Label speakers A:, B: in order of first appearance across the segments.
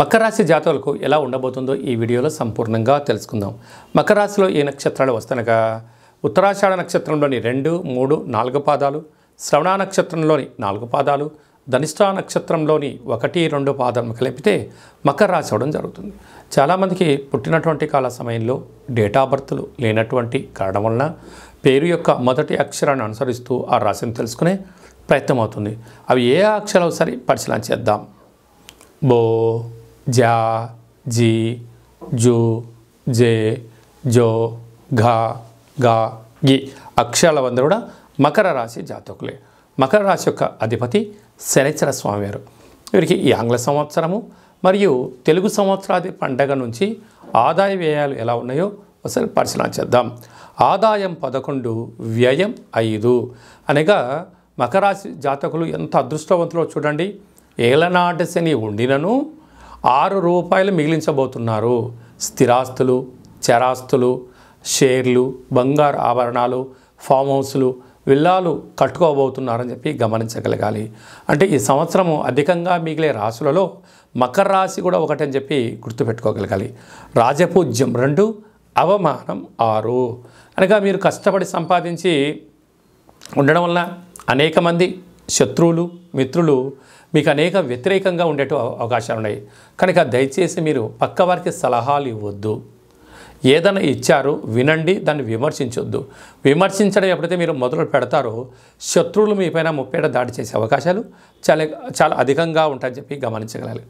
A: మకర రాశి జాతకులకు ఎలా ఉండబోతుందో ఈ వీడియోలో సంపూర్ణంగా తెలుసుకుందాం మకర రాశిలో ఏ నక్షత్రాలు వస్తనగా ఉత్తరాషాఢ నక్షత్రంలోని రెండు మూడు నాలుగు పాదాలు శ్రవణ నక్షత్రంలోని నాలుగు పాదాలు ధనిష్టా నక్షత్రంలోని ఒకటి రెండు పాదాలను కలిపితే మకర రాశి అవడం జరుగుతుంది చాలామందికి పుట్టినటువంటి కాల సమయంలో డేటా బర్త్లు లేనటువంటి కారణం వలన పేరు యొక్క మొదటి అక్షరాన్ని అనుసరిస్తూ ఆ రాశిని తెలుసుకునే ప్రయత్నం అవుతుంది అవి ఏ అక్షరాలు సరే పరిశీలన చేద్దాం బో జా జీ జూ జే జో ఘా గా గి వందరు కూడా మకర రాశి జాతకులే మకర రాశి యొక్క అధిపతి శనిచర స్వామి వారు వీరికి ఈ ఆంగ్ల సంవత్సరము మరియు తెలుగు సంవత్సరాది పండగ నుంచి ఆదాయ వ్యయాలు ఎలా ఉన్నాయో ఒకసారి పరిశీలన చేద్దాం ఆదాయం పదకొండు వ్యయం ఐదు అనగా మకరాశి జాతకులు ఎంత అదృష్టవంతులో చూడండి ఏలనాటి శని ఉండినను ఆరు రూపాయలు మిగిలించబోతున్నారు స్థిరాస్తులు చరాస్తులు షేర్లు బంగారు ఆభరణాలు ఫామ్ హౌస్లు విల్లాలు కట్టుకోబోతున్నారని చెప్పి గమనించగలగాలి అంటే ఈ సంవత్సరము అధికంగా మిగిలే రాశులలో మకర రాశి కూడా ఒకటని చెప్పి గుర్తుపెట్టుకోగలగాలి రాజపూజ్యం రెండు అవమానం ఆరు అనగా మీరు కష్టపడి సంపాదించి ఉండడం వల్ల అనేక మంది శత్రువులు మిత్రులు మీకు అనేక వ్యతిరేకంగా ఉండేట అవకాశాలు ఉన్నాయి కనుక దయచేసి మీరు పక్కవారికి సలహాలు ఇవ్వద్దు ఏదైనా ఇచ్చారు వినండి దాన్ని విమర్శించొద్దు విమర్శించడం ఎప్పుడైతే మీరు మొదలు పెడతారో శత్రువులు మీపైన ముప్పేట దాడి చేసే అవకాశాలు చాలా చాలా అధికంగా ఉంటాయని చెప్పి గమనించగలాలి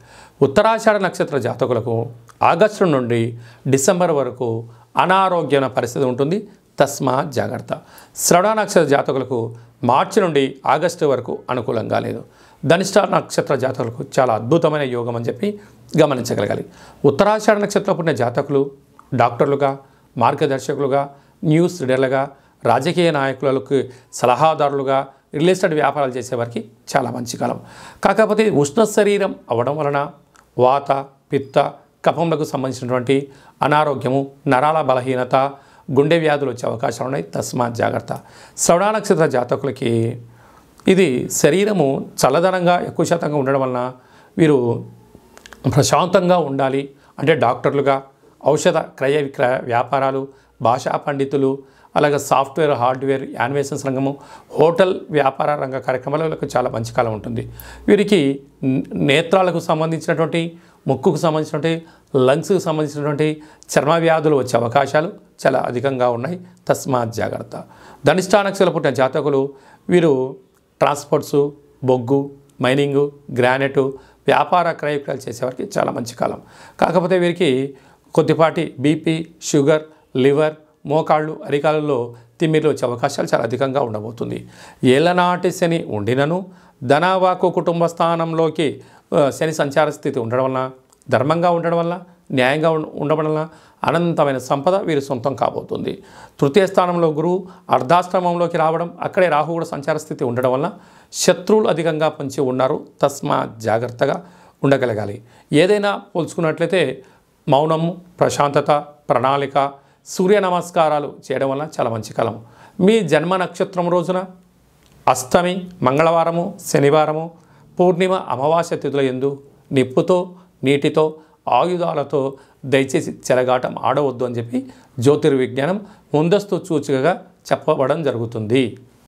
A: ఉత్తరాషాఢ నక్షత్ర జాతకులకు ఆగస్టు నుండి డిసెంబర్ వరకు అనారోగ్యమైన పరిస్థితి ఉంటుంది తస్మా జాగ్రత్త శ్రవణ నక్షత్ర జాతకులకు మార్చి నుండి ఆగస్టు వరకు అనుకూలంగా లేదు ధనిష్ట నక్షత్ర జాతకులకు చాలా అద్భుతమైన యోగం అని చెప్పి గమనించగలగాలి ఉత్తరాషాఢ నక్షత్రం పుట్టిన జాతకులు డాక్టర్లుగా మార్గదర్శకులుగా న్యూస్ రీడర్లుగా రాజకీయ నాయకులకు సలహాదారులుగా రియల్ ఎస్టేట్ వ్యాపారాలు చేసేవారికి చాలా మంచి కాలం కాకపోతే ఉష్ణ శరీరం అవ్వడం వలన వాత పిత్త కఫంలకు సంబంధించినటువంటి అనారోగ్యము నరాల బలహీనత గుండె వ్యాధులు వచ్చే అవకాశాలు ఉన్నాయి తస్మాత్ జాగ్రత్త శ్రవణ నక్షత్ర జాతకులకి ఇది శరీరము చల్లదనంగా ఎక్కువ శాతంగా ఉండడం వలన వీరు ప్రశాంతంగా ఉండాలి అంటే డాక్టర్లుగా ఔషధ క్రయ విక్రయ వ్యాపారాలు భాషా పండితులు అలాగే సాఫ్ట్వేర్ హార్డ్వేర్ యానిమేషన్స్ రంగము హోటల్ వ్యాపార రంగ కార్యక్రమాలకు చాలా మంచి కాలం ఉంటుంది వీరికి నేత్రాలకు సంబంధించినటువంటి ముక్కుకు సంబంధించినటువంటి లంగ్స్కు సంబంధించినటువంటి చర్మ వ్యాధులు వచ్చే అవకాశాలు చాలా అధికంగా ఉన్నాయి తస్మాత్ జాగ్రత్త ధనిష్టానక్షలు పుట్టిన జాతకులు వీరు ట్రాన్స్పోర్ట్సు బొగ్గు మైనింగు గ్రానైటు వ్యాపార క్రయవిక్రయాలు చేసేవారికి చాలా మంచి కాలం కాకపోతే వీరికి కొద్దిపాటి బీపీ షుగర్ లివర్ మోకాళ్ళు అరికాలలో తిమ్మిర్లు వచ్చే అవకాశాలు చాలా అధికంగా ఉండబోతుంది ఏళ్ళనాటి శని ఉండినను ధనావాకు కుటుంబ స్థానంలోకి శని సంచార స్థితి ఉండడం వలన ధర్మంగా ఉండడం వల్ల న్యాయంగా ఉండడం అనంతమైన సంపద వీరి సొంతం కాబోతుంది తృతీయ స్థానంలో గురువు అర్ధాశ్రమంలోకి రావడం అక్కడే రాహు కూడా సంచార స్థితి ఉండడం వల్ల శత్రువులు అధికంగా పంచి ఉన్నారు తస్మా జాగ్రత్తగా ఉండగలగాలి ఏదైనా పోల్చుకున్నట్లయితే మౌనము ప్రశాంతత ప్రణాళిక సూర్య నమస్కారాలు చేయడం వల్ల చాలా మంచి కాలం మీ జన్మ నక్షత్రం రోజున అష్టమి మంగళవారము శనివారము పూర్ణిమ అమావాస్య తిథుల ఎందు నిప్పుతో నీటితో ఆయుధాలతో దయచేసి చెలగాటం ఆడవద్దు అని చెప్పి జ్యోతిర్విజ్ఞానం ముందస్తు సూచికగా చెప్పబడం జరుగుతుంది